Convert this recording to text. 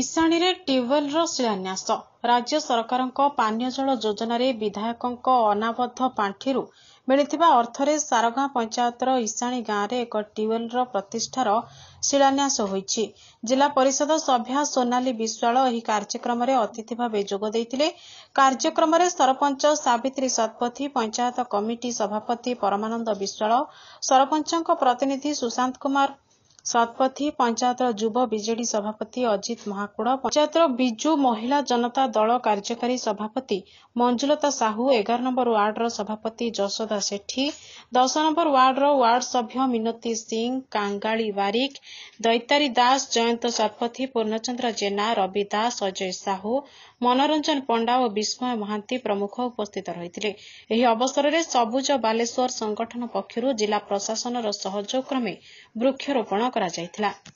ଇଶାଣୀରେ ଟ୍ୟୁବଓ୍ୱେଲ୍ର ଶିଳାନ୍ୟାସ ରାଜ୍ୟ ସରକାରଙ୍କ ପାନୀୟ ଜଳ ଯୋଜନାରେ ବିଧାୟକଙ୍କ ଅନାବଦ୍ଧ ପାଣ୍ଠିରୁ ମିଳିଥିବା ଅର୍ଥରେ ସାରଗାଁ ପଞ୍ଚାୟତର ଇଶାଣୀ ଗାଁରେ ଏକ ଟ୍ୟୁବଓ୍ୱେଲ୍ର ପ୍ରତିଷ୍ଠାର ଶିଳାନ୍ୟାସ ହୋଇଛି ଜିଲ୍ଲା ପରିଷଦ ସଭ୍ୟା ସୋନାଲି ବିଶ୍ୱାଳ ଏହି କାର୍ଯ୍ୟକ୍ରମରେ ଅତିଥି ଭାବେ ଯୋଗ ଦେଇଥିଲେ କାର୍ଯ୍ୟକ୍ରମରେ ସରପଞ୍ଚ ସାବିତ୍ରୀ ଶତପଥୀ ପଞ୍ଚାୟତ କମିଟି ସଭାପତି ପରମାନନ୍ଦ ବିଶ୍ୱାଳ ସରପଞ୍ଚଙ୍କ ପ୍ରତିନିଧି ସୁଶାନ୍ତ କୁମାର ଶତପଥୀ ପଞ୍ଚାୟତର ଯୁବ ବିଜେଡି ସଭାପତି ଅଜିତ ମହାକୁଡ଼ ପଞ୍ଚାୟତର ବିଜୁ ମହିଳା ଜନତା ଦଳ କାର୍ଯ୍ୟକାରୀ ସଭାପତି ମଞ୍ଜୁଲତା ସାହୁ ଏଗାର ନମ୍ବର ୱାର୍ଡର ସଭାପତି ଯଶୋଦା ସେଠୀ ଦଶ ନମ୍ବର ୱାର୍ଡର ୱାର୍ଡ ସଭ୍ୟ ମିନତି ସିଂ କାଙ୍ଗାଳି ବାରିକ ଦୈତାରୀ ଦାସ ଜୟନ୍ତ ଶତପଥୀ ପୂର୍ଣ୍ଣଚନ୍ଦ୍ର ଜେନା ରବି ଦାସ ଅଜୟ ସାହୁ ମନୋରଞ୍ଜନ ପଣ୍ଡା ଓ ବିସ୍ମୟ ମହାନ୍ତି ପ୍ରମୁଖ ଉପସ୍ଥିତ ରହିଥିଲେ ଏହି ଅବସରରେ ସବୁଜ ବାଲେଶ୍ୱର ସଂଗଠନ ପକ୍ଷରୁ ଜିଲ୍ଲା ପ୍ରଶାସନର ସହଯୋଗ କ୍ରମେ ବୃକ୍ଷରୋପଣ କରାଯାଇଥିଲା